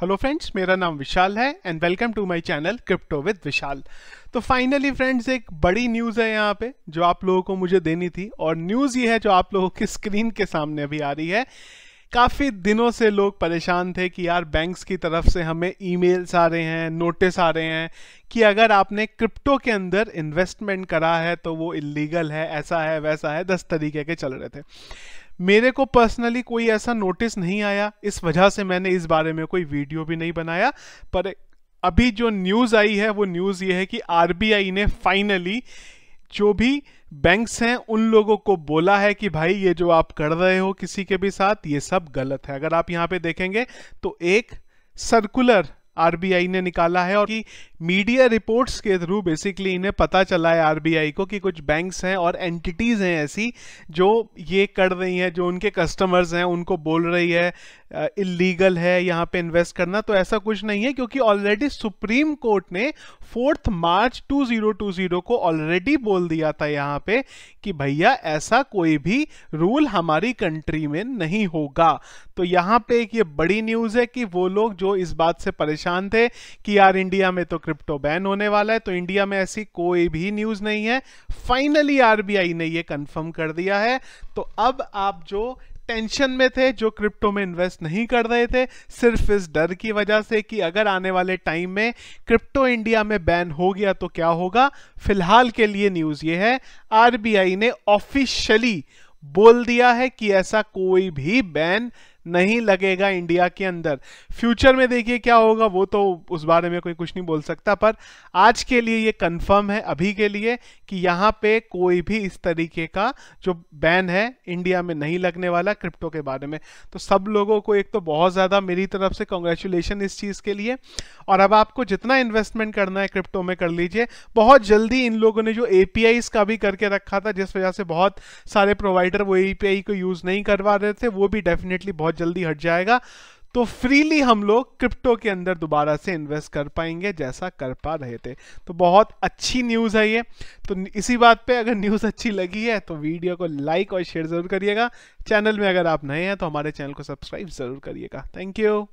hello friends मेरा नाम विशाल है and welcome to my channel crypto with Vishal तो फाइनली फ्रेंड्स एक बड़ी न्यूज़ है यहाँ पे जो आप लोगों को मुझे देनी थी और न्यूज़ ये है जो आप लोगों की स्क्रीन के सामने अभी आ रही है काफ़ी दिनों से लोग परेशान थे कि यार बैंक्स की तरफ से हमें ईमेल्स आ रहे हैं नोटिस आ रहे हैं कि अगर आपने क्रिप्टो के अंदर इन्वेस्टमेंट करा है तो वो इलीगल है ऐसा है वैसा है दस तरीके के चल रहे थे मेरे को पर्सनली कोई ऐसा नोटिस नहीं आया इस वजह से मैंने इस बारे में कोई वीडियो भी नहीं बनाया पर अभी जो न्यूज़ आई है वो न्यूज़ ये है कि आर ने फाइनली जो भी बैंक्स हैं उन लोगों को बोला है कि भाई ये जो आप कर रहे हो किसी के भी साथ ये सब गलत है अगर आप यहाँ पे देखेंगे तो एक सर्कुलर आरबीआई ने निकाला है और कि मीडिया रिपोर्ट्स के थ्रू बेसिकली इन्हें पता चला है आरबीआई को कि कुछ बैंक्स हैं और एंटिटीज़ हैं ऐसी जो ये कर रही हैं जो उनके कस्टमर्स हैं उनको बोल रही है इलीगल है यहाँ पे इन्वेस्ट करना तो ऐसा कुछ नहीं है क्योंकि ऑलरेडी सुप्रीम कोर्ट ने फोर्थ मार्च 2020 को ऑलरेडी बोल दिया था यहाँ पे कि भैया ऐसा कोई भी रूल हमारी कंट्री में नहीं होगा तो यहाँ पे एक ये बड़ी न्यूज़ है कि वो लोग जो इस बात से परेशान परेशान थे कि यार इंडिया में तो क्रिप्टो बैन होने वाला है तो इंडिया में ऐसी कोई भी न्यूज नहीं है फाइनली आरबीआई ने ये कंफर्म कर दिया है तो अब आप जो टेंशन में थे जो क्रिप्टो में इन्वेस्ट नहीं कर रहे थे सिर्फ इस डर की वजह से कि अगर आने वाले टाइम में क्रिप्टो इंडिया में बैन हो गया तो क्या होगा फिलहाल के लिए न्यूज़ ये है आरबीआई ने ऑफिशियली बोल दिया है कि ऐसा कोई भी बैन नहीं लगेगा इंडिया के अंदर फ्यूचर में देखिए क्या होगा वो तो उस बारे में कोई कुछ नहीं बोल सकता पर आज के लिए ये कंफर्म है अभी के लिए कि यहाँ पे कोई भी इस तरीके का जो बैन है इंडिया में नहीं लगने वाला क्रिप्टो के बारे में तो सब लोगों को एक तो बहुत ज़्यादा मेरी तरफ से कॉन्ग्रेचुलेशन इस चीज़ के लिए और अब आपको जितना इन्वेस्टमेंट करना है क्रिप्टो में कर लीजिए बहुत जल्दी इन लोगों ने जो ए का भी करके रखा था जिस वजह से बहुत सारे प्रोवाइडर वो ए को यूज़ नहीं करवा रहे थे वो भी डेफिनेटली बहुत जल्दी हट जाएगा तो फ्रीली हम लोग क्रिप्टो के अंदर दोबारा से इन्वेस्ट कर पाएंगे जैसा कर पा रहे थे तो बहुत अच्छी न्यूज़ है ये तो इसी बात पे अगर न्यूज़ अच्छी लगी है तो वीडियो को लाइक और शेयर ज़रूर करिएगा चैनल में अगर आप नए हैं तो हमारे चैनल को सब्सक्राइब ज़रूर करिएगा थैंक यू